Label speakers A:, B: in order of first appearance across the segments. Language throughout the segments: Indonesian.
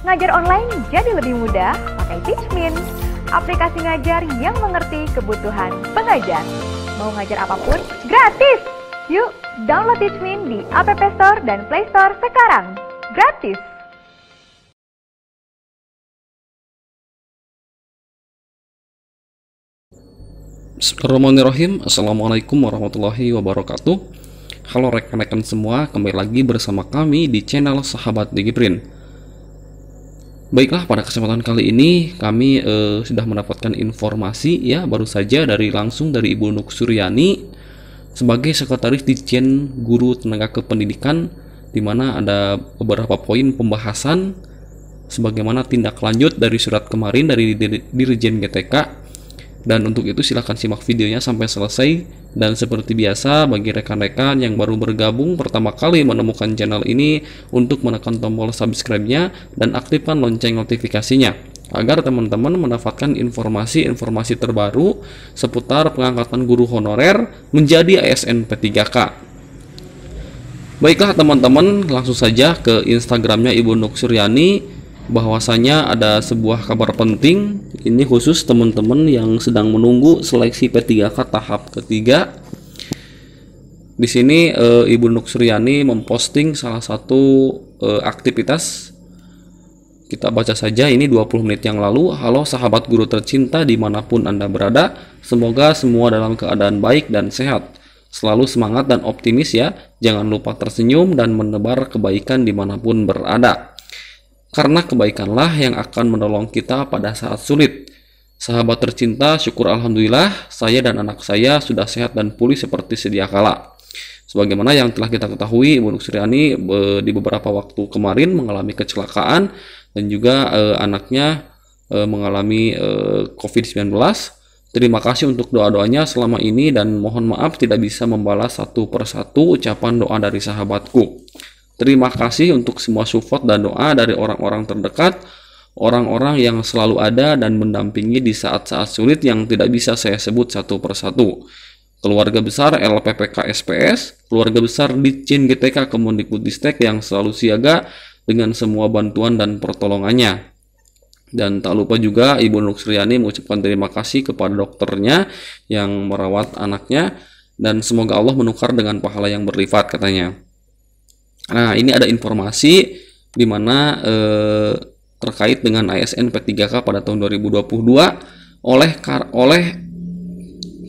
A: Ngajar online jadi lebih mudah pakai Teachmin, aplikasi ngajar yang mengerti kebutuhan pengajar. Mau ngajar apapun, gratis! Yuk, download Teachmin di App Store dan Play Store sekarang. Gratis! Bismillahirrahmanirrahim Assalamualaikum warahmatullahi wabarakatuh Halo rekan-rekan semua, kembali lagi bersama kami di channel Sahabat DigiPrint Baiklah, pada kesempatan kali ini kami eh, sudah mendapatkan informasi ya baru saja dari langsung dari Ibu Nuk Suryani sebagai sekretaris dijen Guru Tenaga Kependidikan di mana ada beberapa poin pembahasan sebagaimana tindak lanjut dari surat kemarin dari Dirjen GTK dan untuk itu silahkan simak videonya sampai selesai. Dan seperti biasa, bagi rekan-rekan yang baru bergabung pertama kali menemukan channel ini untuk menekan tombol subscribe-nya dan aktifkan lonceng notifikasinya agar teman-teman mendapatkan informasi-informasi terbaru seputar pengangkatan guru honorer menjadi ASN P3K. Baiklah teman-teman, langsung saja ke Instagramnya Ibu Nuk Suryani bahwasanya ada sebuah kabar penting ini khusus teman-teman yang sedang menunggu seleksi P3K tahap ketiga di sini e, Ibu Nuksriani memposting salah satu e, aktivitas kita baca saja ini 20 menit yang lalu halo sahabat guru tercinta dimanapun anda berada semoga semua dalam keadaan baik dan sehat selalu semangat dan optimis ya jangan lupa tersenyum dan menebar kebaikan dimanapun berada karena kebaikanlah yang akan menolong kita pada saat sulit. Sahabat tercinta, syukur Alhamdulillah, saya dan anak saya sudah sehat dan pulih seperti sedia kala. Sebagaimana yang telah kita ketahui, Ibu Nusriani e, di beberapa waktu kemarin mengalami kecelakaan dan juga e, anaknya e, mengalami e, eh, COVID-19. Terima kasih untuk doa-doanya selama ini dan mohon maaf tidak bisa membalas satu persatu ucapan doa dari sahabatku. Terima kasih untuk semua support dan doa dari orang-orang terdekat, orang-orang yang selalu ada dan mendampingi di saat-saat sulit yang tidak bisa saya sebut satu persatu. Keluarga besar LPPK SPS, keluarga besar Ditjen GTK Kemendikbudristek yang selalu siaga dengan semua bantuan dan pertolongannya. Dan tak lupa juga Ibu Nuksriani mengucapkan terima kasih kepada dokternya yang merawat anaknya dan semoga Allah menukar dengan pahala yang berlipat katanya. Nah, ini ada informasi di mana eh, terkait dengan ASN P3K pada tahun 2022 oleh kar oleh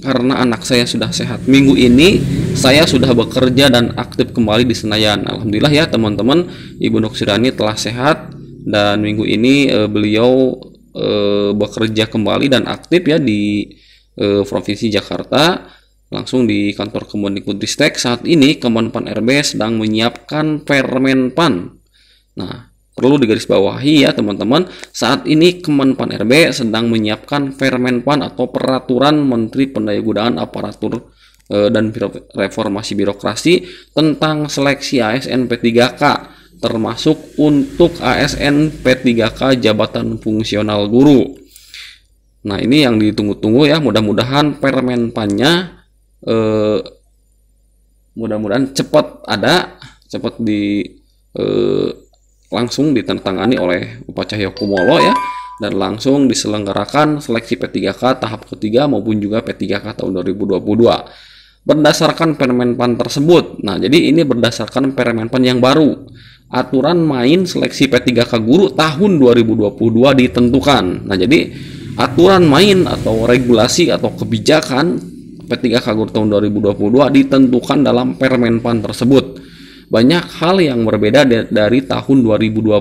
A: karena anak saya sudah sehat. Minggu ini saya sudah bekerja dan aktif kembali di Senayan. Alhamdulillah ya teman-teman, Ibu Noksirani telah sehat dan minggu ini eh, beliau eh, bekerja kembali dan aktif ya di eh, provinsi Jakarta Langsung di kantor Kemendikbudristek saat ini Kemenpan RB sedang menyiapkan Permenpan. Nah, perlu digarisbawahi ya teman-teman, saat ini Kemenpan RB sedang menyiapkan Permenpan atau peraturan Menteri Pendayagunaan Aparatur e, dan Reformasi Birokrasi tentang seleksi ASN P3K termasuk untuk ASN P3K jabatan fungsional guru. Nah, ini yang ditunggu-tunggu ya, mudah-mudahan permenpannya eh, mudah-mudahan cepat ada cepat di eh, langsung ditandatangani oleh Bapak Cahyo Kumolo ya dan langsung diselenggarakan seleksi P3K tahap ketiga maupun juga P3K tahun 2022 berdasarkan Permenpan tersebut. Nah, jadi ini berdasarkan Permenpan yang baru. Aturan main seleksi P3K guru tahun 2022 ditentukan. Nah, jadi aturan main atau regulasi atau kebijakan P3K Gur tahun 2022 ditentukan dalam Permenpan tersebut. Banyak hal yang berbeda dari tahun 2021.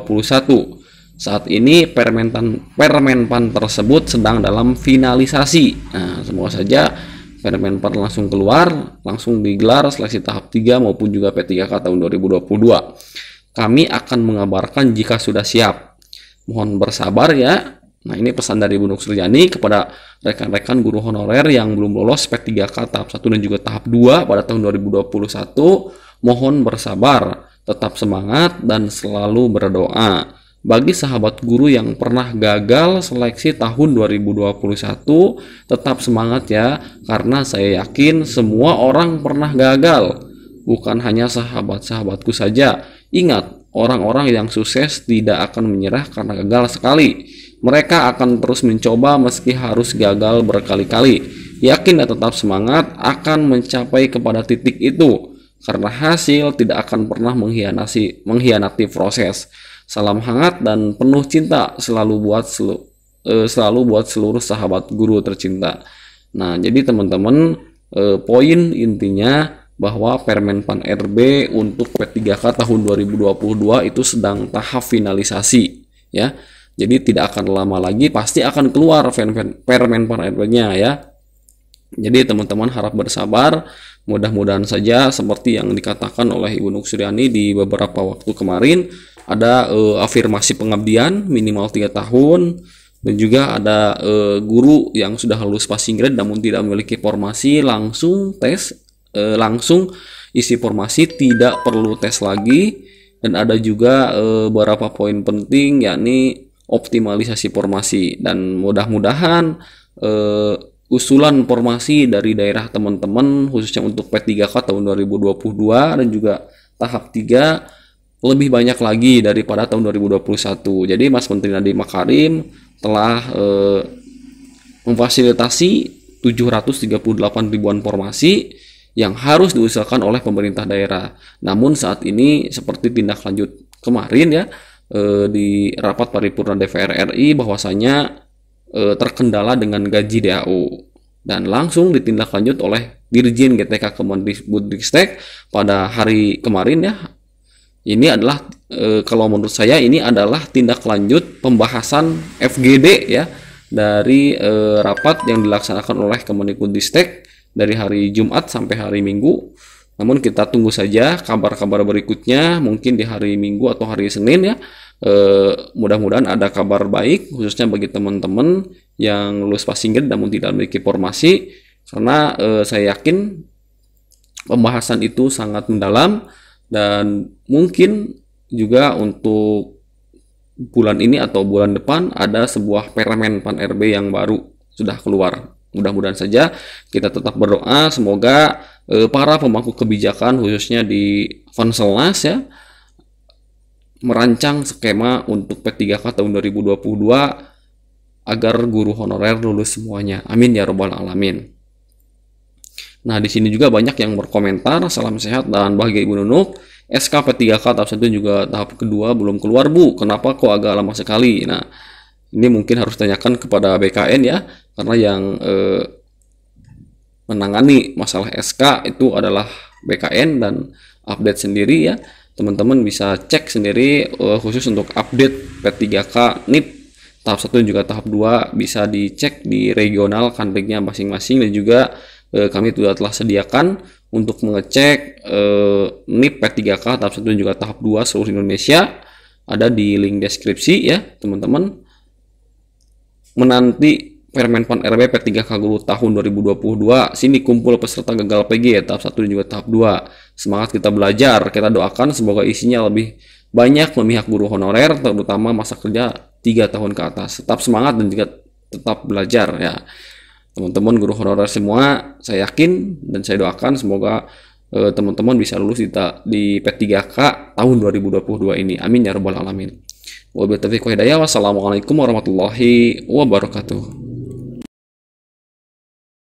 A: Saat ini Permenpan Permenpan tersebut sedang dalam finalisasi. Nah, semoga saja Permenpan langsung keluar, langsung digelar seleksi tahap 3 maupun juga P3K tahun 2022. Kami akan mengabarkan jika sudah siap. Mohon bersabar ya, Nah, ini pesan dari Bu Nuk Suryani kepada rekan-rekan guru honorer yang belum lolos P3K tahap 1 dan juga tahap 2 pada tahun 2021, mohon bersabar, tetap semangat, dan selalu berdoa. Bagi sahabat guru yang pernah gagal seleksi tahun 2021, tetap semangat ya, karena saya yakin semua orang pernah gagal. Bukan hanya sahabat-sahabatku saja. Ingat, orang-orang yang sukses tidak akan menyerah karena gagal sekali mereka akan terus mencoba meski harus gagal berkali-kali. Yakin dan tetap semangat akan mencapai kepada titik itu karena hasil tidak akan pernah mengkhianati mengkhianati proses. Salam hangat dan penuh cinta selalu buat selu, uh, selalu buat seluruh sahabat guru tercinta. Nah, jadi teman-teman uh, poin intinya bahwa Permen Pan RB untuk P3K tahun 2022 itu sedang tahap finalisasi ya. Jadi tidak akan lama lagi pasti akan keluar permen permennya ya. Jadi teman-teman harap bersabar. Mudah-mudahan saja seperti yang dikatakan oleh Ibu Nuk di beberapa waktu kemarin ada uh, afirmasi pengabdian minimal 3 tahun dan juga ada uh, guru yang sudah lulus passing grade namun tidak memiliki formasi langsung tes uh, langsung isi formasi tidak perlu tes lagi dan ada juga beberapa poin penting yakni optimalisasi formasi dan mudah-mudahan uh, usulan formasi dari daerah teman-teman khususnya untuk P3K tahun 2022 dan juga tahap 3 lebih banyak lagi daripada tahun 2021. Jadi Mas Menteri Nadiem Makarim telah uh, memfasilitasi 738 ribuan formasi yang harus diusahakan oleh pemerintah daerah. Namun saat ini seperti tindak lanjut kemarin ya, eh, di rapat paripurna DPR RI bahwasanya eh, terkendala dengan gaji DAU dan langsung ditindaklanjut oleh Dirjen GTK Kemendikbudristek pada hari kemarin ya. Ini adalah e, kalau menurut saya ini adalah tindak lanjut pembahasan FGD ya dari e, rapat yang dilaksanakan oleh Kemendikbudristek dari hari Jumat sampai hari Minggu namun kita tunggu saja kabar-kabar berikutnya mungkin di hari Minggu atau hari Senin ya. E, mudah-mudahan ada kabar baik khususnya bagi teman-teman yang lulus passing grade namun tidak memiliki formasi karena e, saya yakin pembahasan itu sangat mendalam dan mungkin juga untuk bulan ini atau bulan depan ada sebuah permen Pan RB yang baru sudah keluar. Mudah-mudahan saja kita tetap berdoa semoga Eh, para pemangku kebijakan khususnya di Vanselnas ya merancang skema untuk P3K tahun 2022 agar guru honorer lulus semuanya. Amin ya robbal alamin. Nah, di sini juga banyak yang berkomentar. Salam sehat dan bahagia Ibu Nunuk. SK P3K tahap 1 juga tahap kedua belum keluar, Bu. Kenapa kok agak lama sekali? Nah, ini mungkin harus tanyakan kepada BKN ya, karena yang eh, menangani masalah SK itu adalah BKN dan update sendiri ya teman-teman bisa cek sendiri uh, khusus untuk update P3K NIP tahap 1 juga tahap 2 bisa dicek di regional kantiknya masing-masing dan juga uh, kami sudah telah sediakan untuk mengecek uh, eh, NIP P3K tahap 1 dan juga tahap 2 seluruh Indonesia ada di link deskripsi ya teman-teman menanti Permen PON RB P3K tahun 2022 sini kumpul peserta gagal PG tahap 1 dan juga tahap 2 semangat kita belajar kita doakan semoga isinya lebih banyak memihak guru honorer terutama masa kerja 3 tahun ke atas tetap semangat dan juga tetap belajar ya teman-teman guru honorer semua saya yakin dan saya doakan semoga eh, teman-teman eh, bisa lulus di, di P3K tahun 2022 ini amin ya rabbal alamin Wabillahi taufiq wa hidayah. Wassalamualaikum warahmatullahi wabarakatuh.